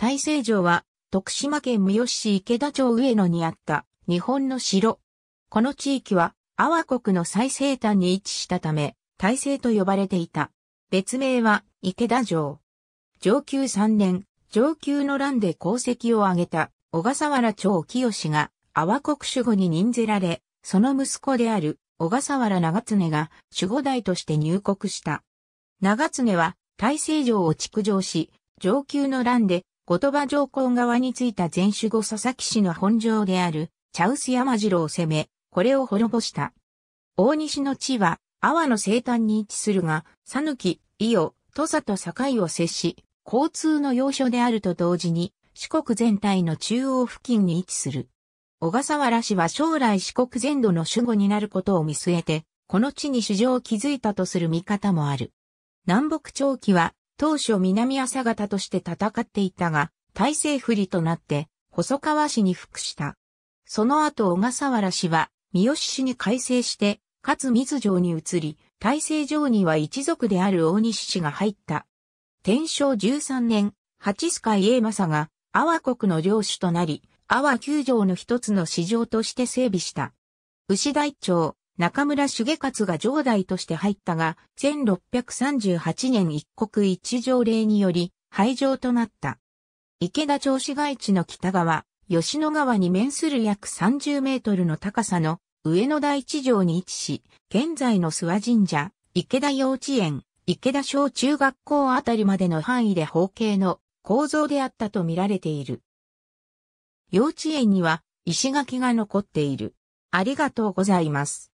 大成城は、徳島県三好市池田町上野にあった日本の城。この地域は、阿波国の最西端に位置したため、大成と呼ばれていた。別名は、池田城。上級3年、上級の乱で功績を挙げた、小笠原町清が、阿波国守護に任ぜられ、その息子である、小笠原長常が守護代として入国した。長常は、大成城を築城し、上級の乱で後鳥羽上皇側についた前守護佐々木氏の本城である、茶臼山城を攻め、これを滅ぼした。大西の地は、阿波の西端に位置するが、さぬき、伊予、土佐と境を接し、交通の要所であると同時に、四国全体の中央付近に位置する。小笠原氏は将来四国全土の守護になることを見据えて、この地に主場を築いたとする見方もある。南北朝期は当初南朝方として戦っていたが、大政不利となって、細川氏に服した。その後小笠原氏は、三好氏に改正して、勝水城に移り、大政城には一族である大西氏が入った。天正13年、八須海英政が、阿波国の領主となり、阿波九条の一つの市場として整備した。牛大町、中村重勝が上代として入ったが、1638年一国一条令により廃城となった。池田町市街地の北側、吉野川に面する約30メートルの高さの上野第地上に位置し、現在の諏訪神社、池田幼稚園、池田小中学校あたりまでの範囲で方形の構造であったと見られている。幼稚園には石垣が残っている。ありがとうございます。